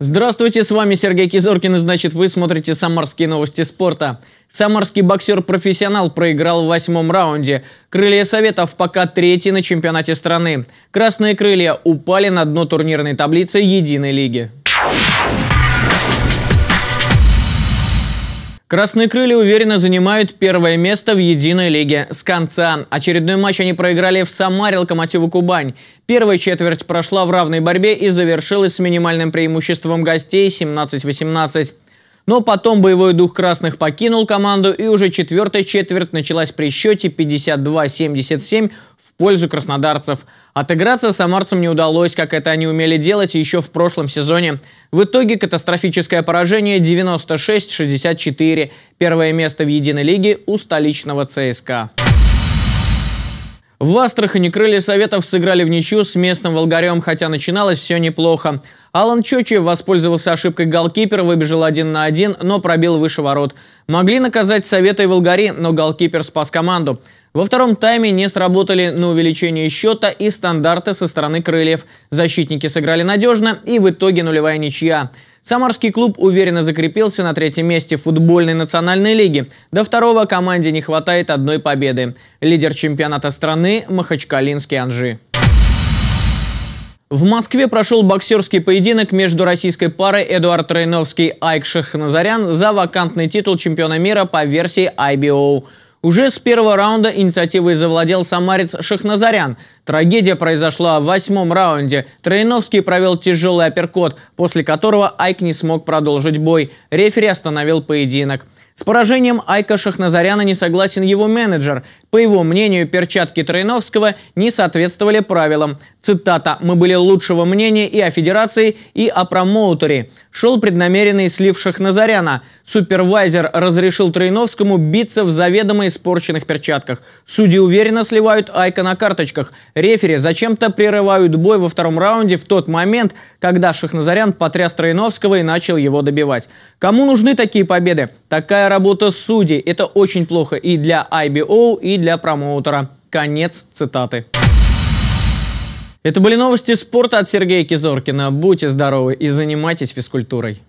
Здравствуйте, с вами Сергей Кизоркин, и значит вы смотрите «Самарские новости спорта». Самарский боксер-профессионал проиграл в восьмом раунде. Крылья Советов пока третий на чемпионате страны. Красные крылья упали на дно турнирной таблицы единой лиги. Красные крылья уверенно занимают первое место в единой лиге с конца. Очередной матч они проиграли в Самаре Локомотиву Кубань. Первая четверть прошла в равной борьбе и завершилась с минимальным преимуществом гостей 17-18. Но потом боевой дух красных покинул команду и уже четвертая четверть началась при счете 52-77 в пользу краснодарцев – Отыграться самарцам не удалось, как это они умели делать еще в прошлом сезоне. В итоге катастрофическое поражение 96-64. Первое место в единой лиге у столичного ЦСКА. В Астрахани крылья Советов сыграли в ничью с местным Волгарем, хотя начиналось все неплохо. Алан Чочи воспользовался ошибкой голкипера, выбежал один на один, но пробил выше ворот. Могли наказать Совета и Волгари, но голкипер спас команду. Во втором тайме не сработали на увеличение счета и стандарты со стороны крыльев. Защитники сыграли надежно и в итоге нулевая ничья. Самарский клуб уверенно закрепился на третьем месте футбольной национальной лиги. До второго команде не хватает одной победы. Лидер чемпионата страны – Махачкалинский Анжи. В Москве прошел боксерский поединок между российской парой Эдуард и Айк Шахназарян за вакантный титул чемпиона мира по версии IBO. Уже с первого раунда инициативой завладел самарец Шахназарян. Трагедия произошла в восьмом раунде. Троиновский провел тяжелый апперкот, после которого Айк не смог продолжить бой. Рефери остановил поединок. С поражением Айка Шахназаряна не согласен его менеджер. По его мнению, перчатки Троиновского не соответствовали правилам. Цитата «Мы были лучшего мнения и о федерации, и о промоутере». Шел преднамеренный слив Шахназаряна. Супервайзер разрешил Троиновскому биться в заведомо испорченных перчатках. Судьи уверенно сливают Айка на карточках. Рефери зачем-то прерывают бой во втором раунде в тот момент, когда Шахназарян потряс Троиновского и начал его добивать. Кому нужны такие победы? Такая работа судей. Это очень плохо и для IBO, и для промоутера. Конец цитаты. Это были новости спорта от Сергея Кизоркина. Будьте здоровы и занимайтесь физкультурой.